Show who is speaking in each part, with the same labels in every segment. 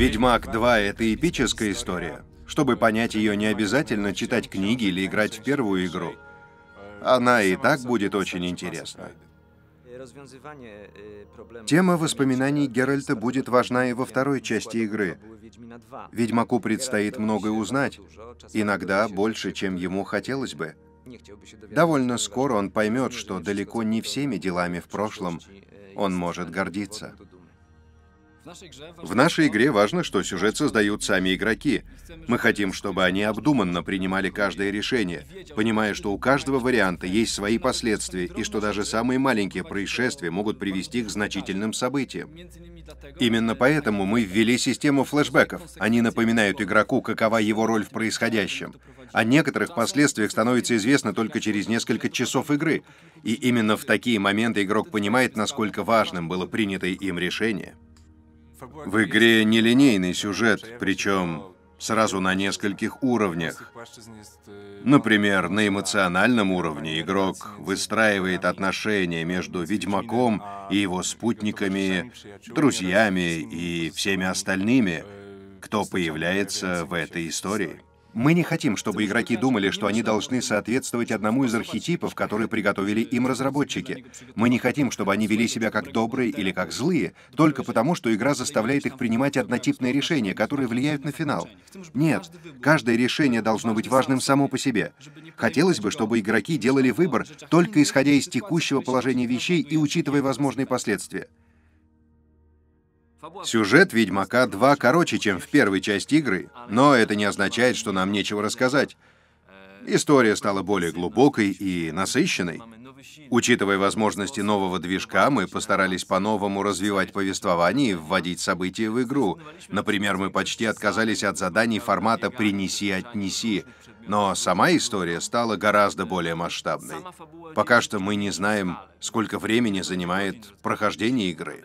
Speaker 1: «Ведьмак 2» — это эпическая история. Чтобы понять ее, не обязательно читать книги или играть в первую игру. Она и так будет очень интересна. Э, Тема воспоминаний Геральта будет важна и во второй части игры. Ведьмаку предстоит многое узнать, иногда больше, чем ему хотелось бы. Довольно скоро он поймет, что далеко не всеми делами в прошлом э, он может гордиться. В нашей игре важно, что сюжет создают сами игроки. Мы хотим, чтобы они обдуманно принимали каждое решение, понимая, что у каждого варианта есть свои последствия и что даже самые маленькие происшествия могут привести к значительным событиям. Именно поэтому мы ввели систему флешбеков. Они напоминают игроку, какова его роль в происходящем. О некоторых последствиях становится известно только через несколько часов игры. И именно в такие моменты игрок понимает, насколько важным было принятое им решение. В игре нелинейный сюжет, причем сразу на нескольких уровнях. Например, на эмоциональном уровне игрок выстраивает отношения между ведьмаком и его спутниками, друзьями и всеми остальными, кто появляется в этой истории. Мы не хотим, чтобы игроки думали, что они должны соответствовать одному из архетипов, которые приготовили им разработчики. Мы не хотим, чтобы они вели себя как добрые или как злые, только потому, что игра заставляет их принимать однотипные решения, которые влияют на финал. Нет, каждое решение должно быть важным само по себе. Хотелось бы, чтобы игроки делали выбор только исходя из текущего положения вещей и учитывая возможные последствия. Сюжет «Ведьмака 2» короче, чем в первой части игры, но это не означает, что нам нечего рассказать. История стала более глубокой и насыщенной. Учитывая возможности нового движка, мы постарались по-новому развивать повествование и вводить события в игру. Например, мы почти отказались от заданий формата «принеси-отнеси», но сама история стала гораздо более масштабной. Пока что мы не знаем, сколько времени занимает прохождение игры.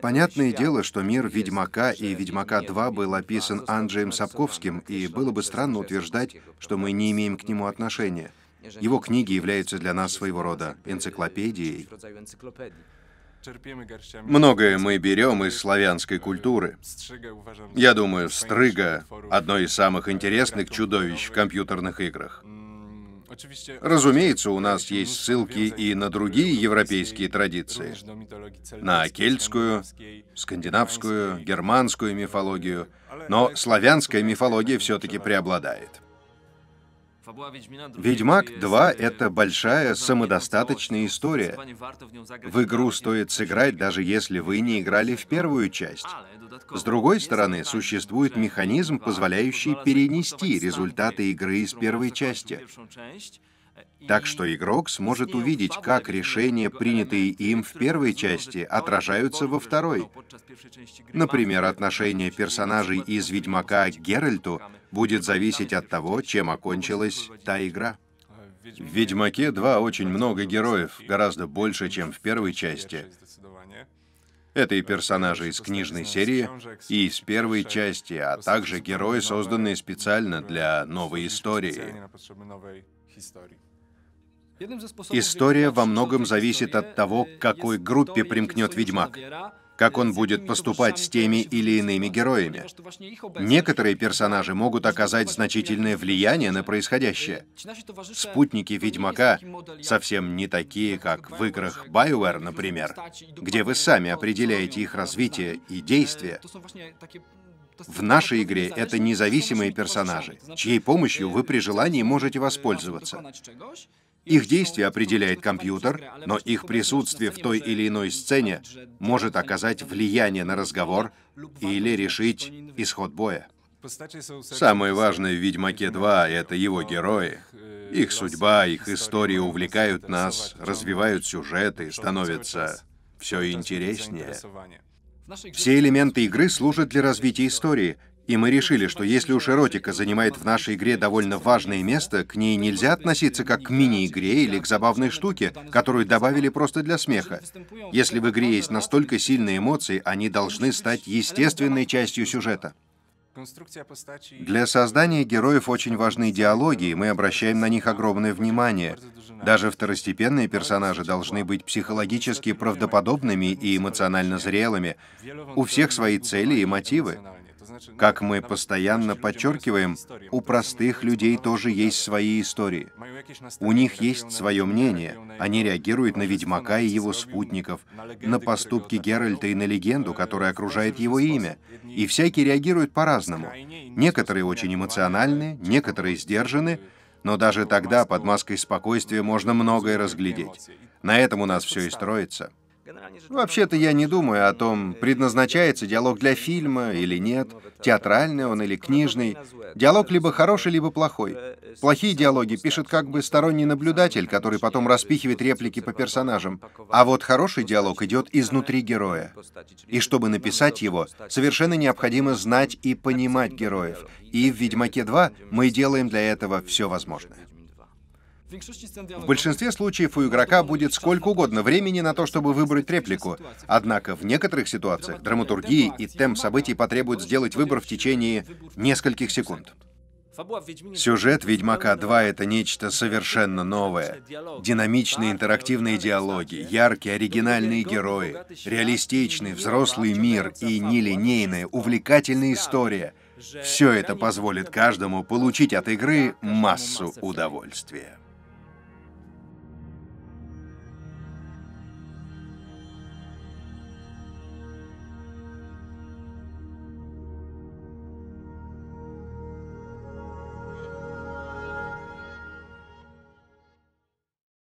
Speaker 1: Понятное дело, что мир «Ведьмака» и «Ведьмака 2» был а описан Анджеем Сапковским, и было бы странно утверждать, что мы не имеем к нему отношения. Его книги являются для нас своего рода энциклопедией. Многое мы берем из славянской культуры. Я думаю, Стрыга — одно из самых интересных чудовищ в компьютерных играх. Разумеется, у нас есть ссылки и на другие европейские традиции. На кельтскую, скандинавскую, германскую мифологию. Но славянская мифология все-таки преобладает. «Ведьмак 2» — это большая самодостаточная история. В игру стоит сыграть, даже если вы не играли в первую часть. С другой стороны, существует механизм, позволяющий перенести результаты игры из первой части. Так что игрок сможет увидеть, как решения, принятые им в первой части, отражаются во второй. Например, отношение персонажей из «Ведьмака» к Геральту будет зависеть от того, чем окончилась та игра. В «Ведьмаке 2» очень много героев, гораздо больше, чем в первой части. Это и персонажи из книжной серии, и из первой части, а также герои, созданные специально для новой истории. История во многом зависит от того, к какой группе примкнет ведьмак, как он будет поступать с теми или иными героями. Некоторые персонажи могут оказать значительное влияние на происходящее. Спутники Ведьмака совсем не такие, как в играх BioWare, например, где вы сами определяете их развитие и э, действия. В нашей игре это независимые персонажи, чьей помощью э, вы при желании можете воспользоваться. Их действия определяет компьютер, но их присутствие в той или иной сцене может оказать влияние на разговор или решить исход боя. Самое важное в «Ведьмаке 2» — это его герои. Их судьба, их истории увлекают нас, развивают сюжет и становятся все интереснее. Все элементы игры служат для развития истории — и мы решили, что если уж эротика занимает в нашей игре довольно важное место, к ней нельзя относиться как к мини-игре или к забавной штуке, которую добавили просто для смеха. Если в игре есть настолько сильные эмоции, они должны стать естественной частью сюжета. Для создания героев очень важны диалоги, и мы обращаем на них огромное внимание. Даже второстепенные персонажи должны быть психологически правдоподобными и эмоционально зрелыми. У всех свои цели и мотивы. Как мы постоянно подчеркиваем, у простых людей тоже есть свои истории. У них есть свое мнение, они реагируют на Ведьмака и его спутников, на поступки Геральта и на легенду, которая окружает его имя, и всякие реагируют по-разному. Некоторые очень эмоциональны, некоторые сдержаны, но даже тогда под маской спокойствия можно многое разглядеть. На этом у нас все и строится. Вообще-то я не думаю о том, предназначается диалог для фильма или нет, театральный он или книжный. Диалог либо хороший, либо плохой. Плохие диалоги пишет как бы сторонний наблюдатель, который потом распихивает реплики по персонажам. А вот хороший диалог идет изнутри героя. И чтобы написать его, совершенно необходимо знать и понимать героев. И в «Ведьмаке 2» мы делаем для этого все возможное. В большинстве случаев у игрока будет сколько угодно времени на то, чтобы выбрать реплику. Однако в некоторых ситуациях драматургии и темп событий потребуют сделать выбор в течение нескольких секунд. Сюжет «Ведьмака 2» — это нечто совершенно новое. Динамичные интерактивные диалоги, яркие оригинальные герои, реалистичный взрослый мир и нелинейная увлекательная история — все это позволит каждому получить от игры массу удовольствия.